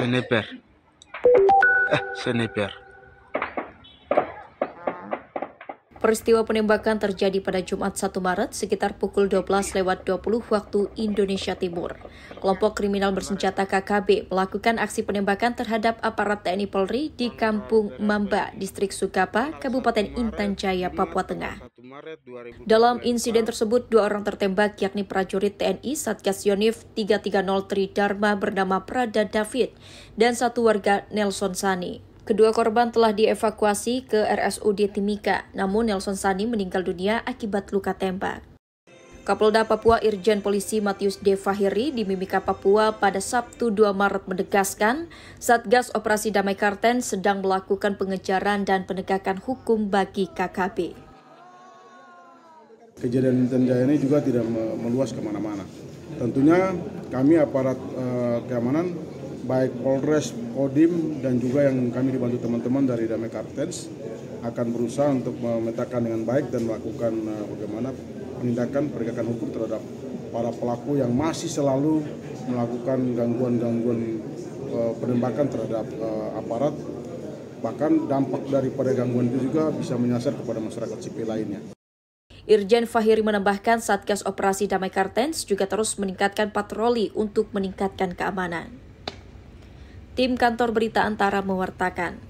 Seniper, Eh, pas. Peristiwa penembakan terjadi pada Jumat 1 Maret sekitar pukul 12 lewat 20 waktu Indonesia Timur. Kelompok kriminal bersenjata KKB melakukan aksi penembakan terhadap aparat TNI Polri di Kampung Mamba, Distrik Sukapa, Kabupaten Intan Jaya, Papua Tengah. Dalam insiden tersebut, dua orang tertembak yakni prajurit TNI Satgas Yonif 330 Dharma bernama Prada David dan satu warga Nelson Sani. Kedua korban telah dievakuasi ke RSUD Timika, namun Nelson Sani meninggal dunia akibat luka tembak. Kapolda Papua Irjen Polisi Matius Devahiri Fahiri di Mimika Papua pada Sabtu 2 Maret menegaskan, Satgas Operasi Damai Karten sedang melakukan pengejaran dan penegakan hukum bagi KKP kejadian Intan ini juga tidak meluas kemana-mana. Tentunya kami aparat e, keamanan baik Polres, Kodim dan juga yang kami dibantu teman-teman dari Damai Kartens akan berusaha untuk memetakan dengan baik dan melakukan e, bagaimana penindakan pergerakan hukum terhadap para pelaku yang masih selalu melakukan gangguan-gangguan e, penembakan terhadap aparat bahkan dampak daripada gangguan itu juga bisa menyasar kepada masyarakat sipil lainnya. Irjen Fahiri menambahkan Satgas Operasi Damai Kartens juga terus meningkatkan patroli untuk meningkatkan keamanan. Tim Kantor Berita Antara mewartakan.